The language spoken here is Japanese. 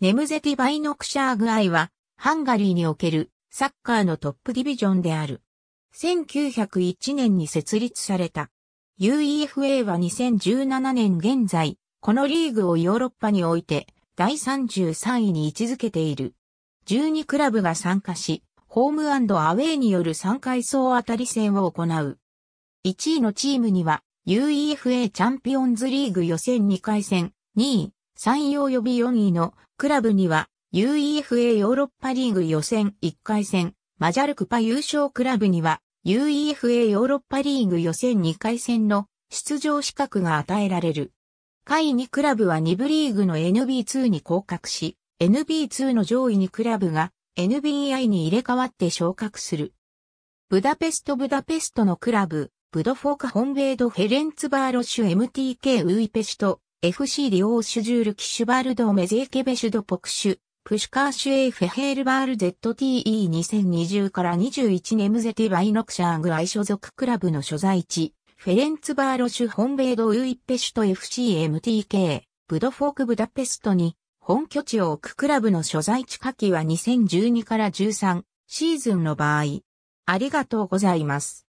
ネムゼティ・バイノクシャーグアイは、ハンガリーにおけるサッカーのトップディビジョンである。1901年に設立された。UEFA は2017年現在、このリーグをヨーロッパにおいて第33位に位置づけている。12クラブが参加し、ホームアウェイによる3回総当たり戦を行う。1位のチームには UEFA チャンピオンズリーグ予選2回戦、2位、3位予備4位のクラブには UEFA ヨーロッパリーグ予選1回戦、マジャルクパ優勝クラブには UEFA ヨーロッパリーグ予選2回戦の出場資格が与えられる。下位2クラブは2部リーグの NB2 に降格し、NB2 の上位2クラブが NBI に入れ替わって昇格する。ブダペストブダペストのクラブ、ブドフォーカホンベードフェレンツバーロッシュ MTK ウイペシュと FC リオーシュジュール・キシュバルド・メゼーケベシュド・ポクシュ、プシュカーシュエイ・フェヘールバール ZTE2020 から21ネムゼティ・バイノクシャーグアイ所属クラブの所在地、フェレンツ・バーロシュ・本米ド・ウイッペシュと FCMTK、ブドフォーク・ブダペストに、本拠地を置くクラブの所在地下記は2012から13シーズンの場合、ありがとうございます。